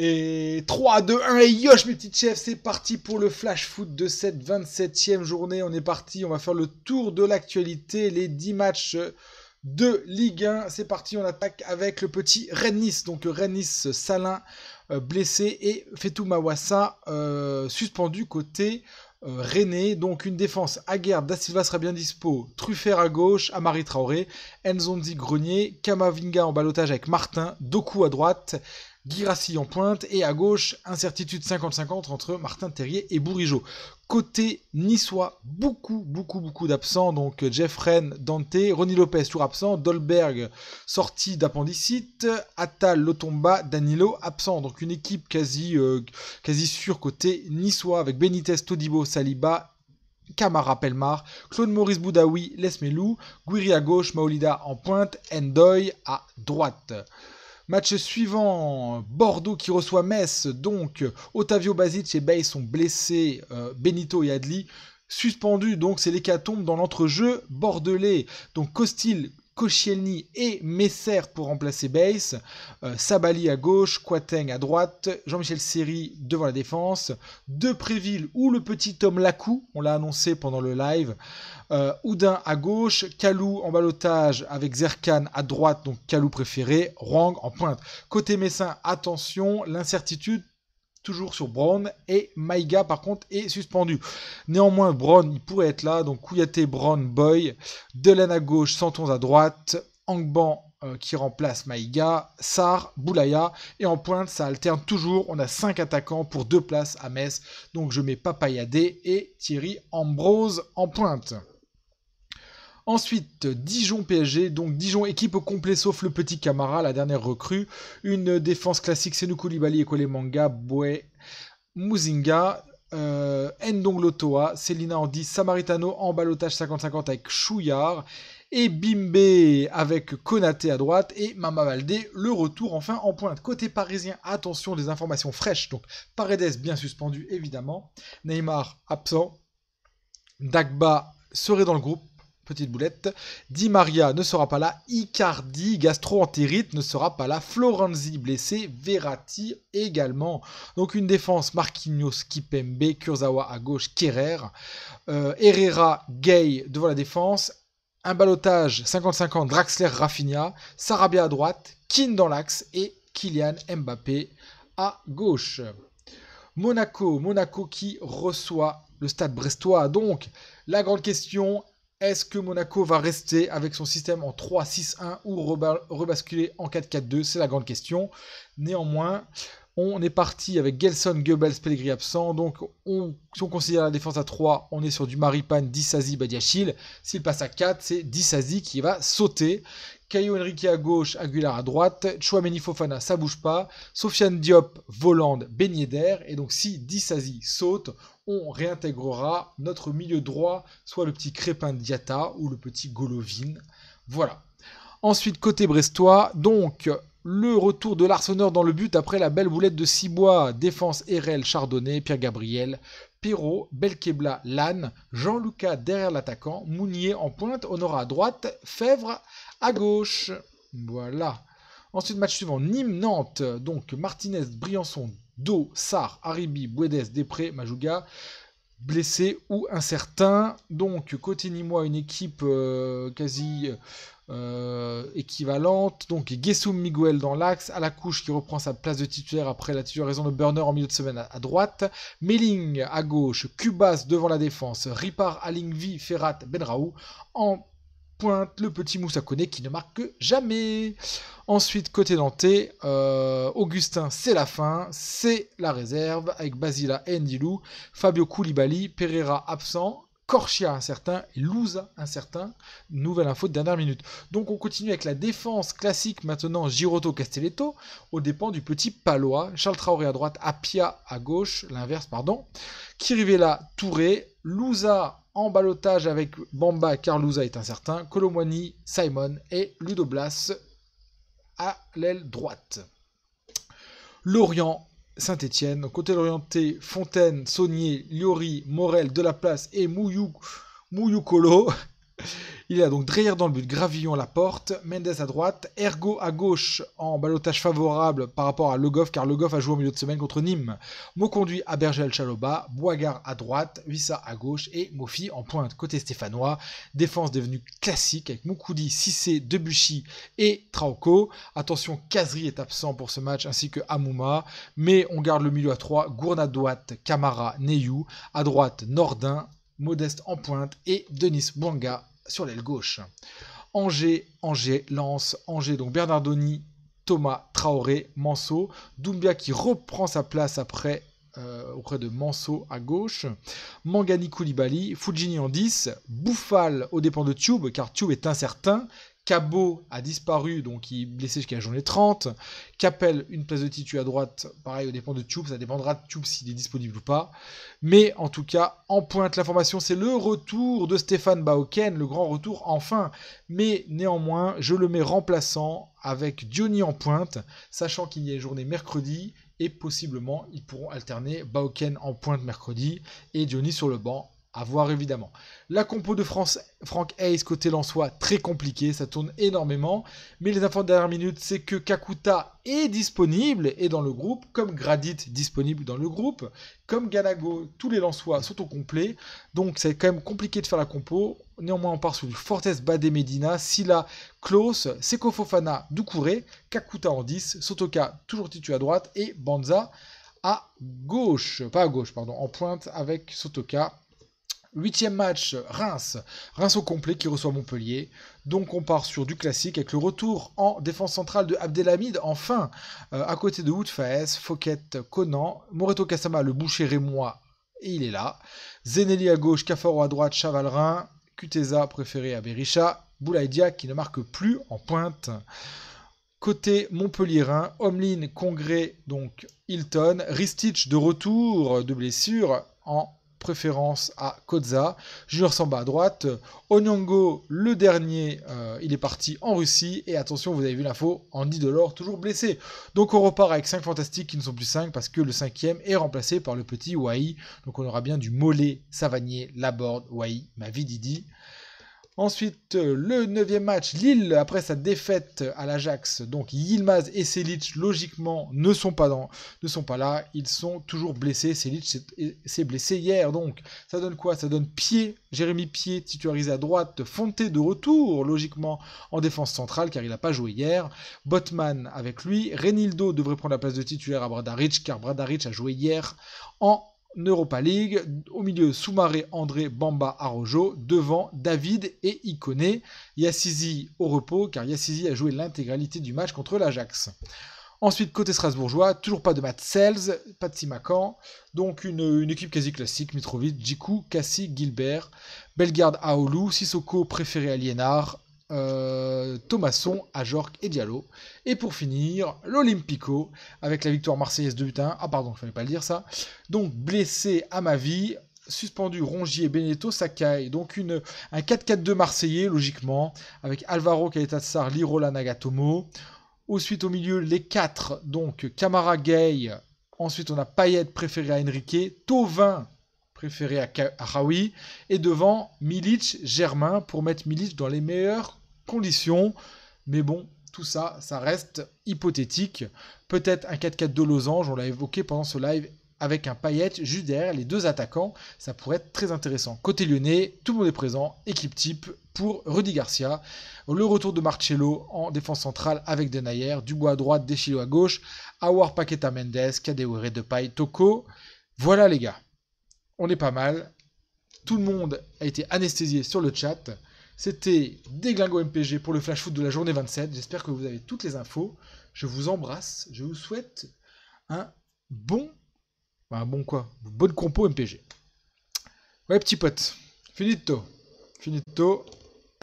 Et 3, 2, 1, et yosh mes petites chefs, c'est parti pour le flash foot de cette 27e journée. On est parti, on va faire le tour de l'actualité, les 10 matchs de Ligue 1. C'est parti, on attaque avec le petit Rennes-Nice. Donc rennes Salin euh, blessé et Fetou euh, suspendu côté euh, Rennes, René, donc une défense à guerre, Da Silva sera bien dispo, Truffert à gauche, Amari Traoré, Enzondi Grenier, Kamavinga en balotage avec Martin, Doku à droite, Girassi en pointe et à gauche, incertitude 50-50 entre Martin Terrier et Bourigeau. Côté niçois, beaucoup, beaucoup, beaucoup d'absents. Donc Jeff Rennes, Dante, Ronny Lopez, toujours absent. Dolberg, sorti d'appendicite. Atal, Lotomba, Danilo, absent. Donc une équipe quasi, euh, quasi sûre côté niçois avec Benitez, Todibo, Saliba Camara Pelmar, Claude Maurice Boudaoui, Lesmelou, Guiri à gauche, Maolida en pointe, Endoy à droite. Match suivant, Bordeaux qui reçoit Metz. Donc, Otavio Basic et Bay sont blessés. Euh, Benito et Adli suspendu, donc c'est l'hécatombe dans l'entrejeu bordelais. Donc Costil Koscielny et Messer pour remplacer Bass, euh, Sabali à gauche, Quateng à droite, Jean-Michel Seri devant la défense, Préville ou le petit Tom Lacou, on l'a annoncé pendant le live, Houdin euh, Oudin à gauche, Kalou en balotage avec Zerkan à droite, donc Kalou préféré, Rang en pointe. Côté Messin, attention, l'incertitude toujours sur Brown et Maïga par contre est suspendu. Néanmoins Brown il pourrait être là, donc Kouyaté, Brown, Boy, Delaine à gauche, Santons à droite, Angban euh, qui remplace Maïga, Sar, Boulaya, et en pointe ça alterne toujours, on a 5 attaquants pour deux places à Metz, donc je mets Papayadé et Thierry Ambrose en pointe. Ensuite, Dijon PSG, donc Dijon équipe au complet sauf le petit Camara, la dernière recrue. Une défense classique, Senou Koulibaly, Manga, Boué, Muzinga. Euh, Ndong Lotoa, Célina Andy, Samaritano en balotage 50-50 avec Chouillard et Bimbe avec Konaté à droite et Mama Valdé le retour enfin en pointe. Côté parisien, attention des informations fraîches. Donc Paredes bien suspendu évidemment, Neymar absent, Dagba serait dans le groupe petite boulette. Di Maria ne sera pas là. Icardi, gastro-entérite, ne sera pas là. Florenzi blessé. Verratti également. Donc une défense Marquinhos, Kipembe, Kurzawa à gauche, Kerrer. Euh, Herrera, Gay devant la défense. Un balotage 50-50 Draxler, Rafinha. Sarabia à droite. Kin dans l'axe. Et Kylian Mbappé à gauche. Monaco, Monaco qui reçoit le stade brestois. Donc, la grande question, est-ce que Monaco va rester avec son système en 3-6-1 ou rebasculer en 4-4-2 C'est la grande question. Néanmoins, on est parti avec Gelson, Goebbels, Pellegrini absent. Donc, on, si on considère la défense à 3, on est sur du Maripan, Dissasi, Badiachil. S'il passe à 4, c'est Dissasi qui va sauter. Caio Henrique à gauche, Aguilar à droite. Chouameni Fofana, ça bouge pas. Sofiane Diop, Volande, Beignet Et donc, si Dissasi saute, on réintégrera notre milieu droit, soit le petit Crépin Diata ou le petit Golovin. Voilà. Ensuite, côté brestois, donc le retour de l'Arseneur dans le but après la belle boulette de bois, défense RL, Chardonnay, Pierre Gabriel, Perrault, Belkebla, Lannes, Jean-Lucas derrière l'attaquant, Mounier en pointe, Honora à droite, Fèvre à gauche. Voilà. Ensuite, match suivant, Nîmes-Nantes. Donc, Martinez, Briançon, Do, Sar, Haribi, Buedes, Després, Majouga, blessé ou incertain. Donc côté Nîmois, une équipe euh, quasi euh, équivalente. Donc Gesum Miguel dans l'axe, à la couche qui reprend sa place de titulaire après la titularisation de Burner en milieu de semaine à, droite. Melling à gauche, Cubas devant la défense, Ripar, Alingvi, Ferrat, Benraou. En pointe le petit Moussa Koné qui ne marque que jamais. Ensuite, côté denté, euh, Augustin, c'est la fin, c'est la réserve avec Basila et Ndilou, Fabio Koulibaly, Pereira absent, Corchia incertain et Louza incertain. Nouvelle info de dernière minute. Donc on continue avec la défense classique maintenant Giroto Castelletto au dépens du petit Palois. Charles Traoré à droite, Appia à gauche, l'inverse pardon. Kirivella Touré, Louza en balotage avec Bamba, Carlouza est incertain, colomani Simon et Ludoblas à l'aile droite. Lorient, Saint-Etienne, côté l'orienté, Fontaine, Saunier, Liori, Morel, Delaplace et Mouyou, Mouyoukolo. Il a donc Dreyer dans le but, Gravillon à la porte, Mendes à droite, Ergo à gauche en balotage favorable par rapport à Le car Le a joué au milieu de semaine contre Nîmes. conduit à Bergel Chaloba, Boigard à droite, Vissa à gauche et Mofi en pointe côté stéphanois. Défense devenue classique avec Moukoudi, Sissé, Debuchy et Trauco. Attention, Kazri est absent pour ce match ainsi que Amouma, mais on garde le milieu à 3, droite, Camara, Neyou, à droite Nordin, Modeste en pointe et Denis Bouanga sur l'aile gauche. Angers, Angers, Lance, Angers, donc Bernardoni, Thomas, Traoré, Manso, Doumbia qui reprend sa place après euh, auprès de Manso à gauche, Mangani Koulibaly, Fujini en 10, Bouffal au dépens de Tube, car Tube est incertain, Cabot a disparu, donc il est blessé jusqu'à la journée 30. Capel, une place de titu à droite, pareil, au dépend de Tube, ça dépendra de Tube s'il est disponible ou pas. Mais en tout cas, en pointe l'information, c'est le retour de Stéphane Baoken, le grand retour enfin. Mais néanmoins, je le mets remplaçant avec Diony en pointe, sachant qu'il y a une journée mercredi et possiblement ils pourront alterner Baoken en pointe mercredi et Diony sur le banc à voir évidemment. La compo de France, Frank Hayes côté lançois très compliqué, ça tourne énormément. Mais les infos de dernière minute, c'est que Kakuta est disponible et dans le groupe, comme Gradit disponible dans le groupe, comme Ganago, tous les lançois sont au complet. Donc c'est quand même compliqué de faire la compo. Néanmoins, on part sur du Fortes Badé Medina, Silla, Klaus, Seko Fofana, Doucouré, Kakuta en 10, Sotoka toujours titu à droite et Banza à gauche, pas à gauche, pardon, en pointe avec Sotoka Huitième match, Reims. Reims au complet qui reçoit Montpellier. Donc on part sur du classique avec le retour en défense centrale de Abdelhamid, enfin, euh, à côté de Woodfaes, Fouquet, Conan, Moreto Kassama, le boucher moi, et il est là. Zeneli à gauche, Cafaro à droite, Chavalrin, Cuteza préféré à Berisha, Boulaïdia qui ne marque plus en pointe. Côté Montpellier-Rhin, Omlin, Congrès, donc Hilton, Ristich de retour de blessure en préférence à Koza. Junior bas à droite. Onyongo, le dernier, euh, il est parti en Russie. Et attention, vous avez vu l'info, Andy Delors toujours blessé. Donc on repart avec 5 fantastiques qui ne sont plus 5 parce que le cinquième est remplacé par le petit Wai. Donc on aura bien du Mollet, Savanier, Laborde, Wai, Didi. Ensuite, euh, le neuvième match, Lille, après sa défaite à l'Ajax, donc Yilmaz et Selic, logiquement, ne sont, pas dans, ne sont pas là. Ils sont toujours blessés. Selic s'est blessé hier, donc ça donne quoi Ça donne Pied, Jérémy Pied, titularisé à droite, Fonté de retour, logiquement, en défense centrale, car il n'a pas joué hier. Botman avec lui. Renildo devrait prendre la place de titulaire à Bradaric, car Bradaric a joué hier en Europa League. Au milieu, Soumaré, André, Bamba, Arojo. Devant, David et Ikone, Yassizi au repos, car Yassizi a joué l'intégralité du match contre l'Ajax. Ensuite, côté strasbourgeois, toujours pas de match Sells, pas de Simacan. Donc une, équipe quasi classique, Mitrovic, Djikou, Cassie Gilbert, Bellegarde, Aoulou, Sissoko, préféré à Lienard, Thomason, euh, Thomasson, Ajorc et Diallo. Et pour finir, l'Olympico, avec la victoire marseillaise de butin. Ah pardon, je ne pas le dire ça. Donc blessé à ma vie, suspendu Rongier, benito Sakai. Donc une, un 4-4-2 marseillais, logiquement, avec Alvaro, sar Lirola, Nagatomo. Ensuite au milieu, les 4, donc Camara, Gay. Ensuite, on a Payet préféré à Enrique, Tovin préféré à Raoui, et devant Milic, Germain, pour mettre Milic dans les meilleurs conditions. Mais bon, tout ça, ça reste hypothétique. Peut-être un 4-4 de losange, on l'a évoqué pendant ce live avec un paillette juste derrière les deux attaquants. Ça pourrait être très intéressant. Côté lyonnais, tout le monde est présent. Équipe type pour Rudy Garcia. Le retour de Marcello en défense centrale avec Denayer. Dubois à droite, Deschilo à gauche. Awar Paqueta Mendes, Kadewere Paille, Toko. Voilà les gars. On est pas mal. Tout le monde a été anesthésié sur le chat. C'était Déglingo MPG pour le Flash Foot de la journée 27. J'espère que vous avez toutes les infos. Je vous embrasse. Je vous souhaite un bon. Un bon quoi Bonne compo MPG. Ouais, petit pote. Finito. Finito.